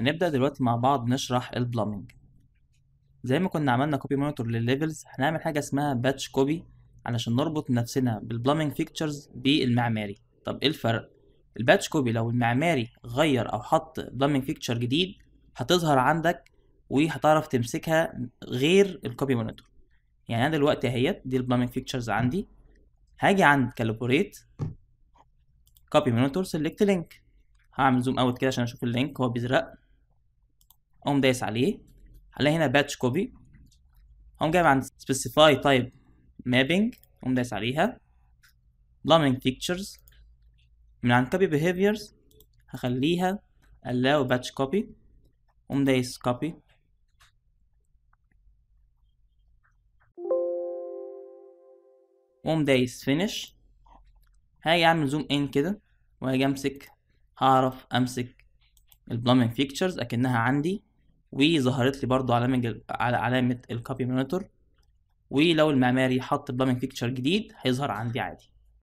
هنبدأ دلوقتي مع بعض نشرح البلامينج زي ما كنا عملنا كوبي مونيتور للليفلز هنعمل حاجة اسمها باتش كوبي علشان نربط نفسنا بالبلامينج فيكتشرز بالمعماري طب ايه الفرق الباتش كوبي لو المعماري غير او حط بلامينج فيكتشر جديد هتظهر عندك وهتعرف تمسكها غير الكوبي مونيتور يعني انا دلوقتي اهيت دي البلامينج فيكتشرز عندي هاجي عند كالبوريت كوبي مونيتور سيلكت لينك هعمل زوم اوت كده عشان اشوف اللينك هو بيزرق اقوم دايس عليه هلاقي هنا باتش كوبي اقوم جايب عند سبيسيفاي تايب مابينج اقوم دايس عليها plumbing فيكتشرز من عند كوبي بيهيفيرز هخليها الاو باتش كوبي اقوم دايس كوبي اقوم دايس فينيش هاجي اعمل زوم ان كده وهاجي امسك هعرف امسك البلومينج فيكتشرز اكنها عندي وظهرت لي برضو علامه على علامه الكوبي مونيتور ولو المعماري حط بلامنج فيكتشر جديد هيظهر عندي عادي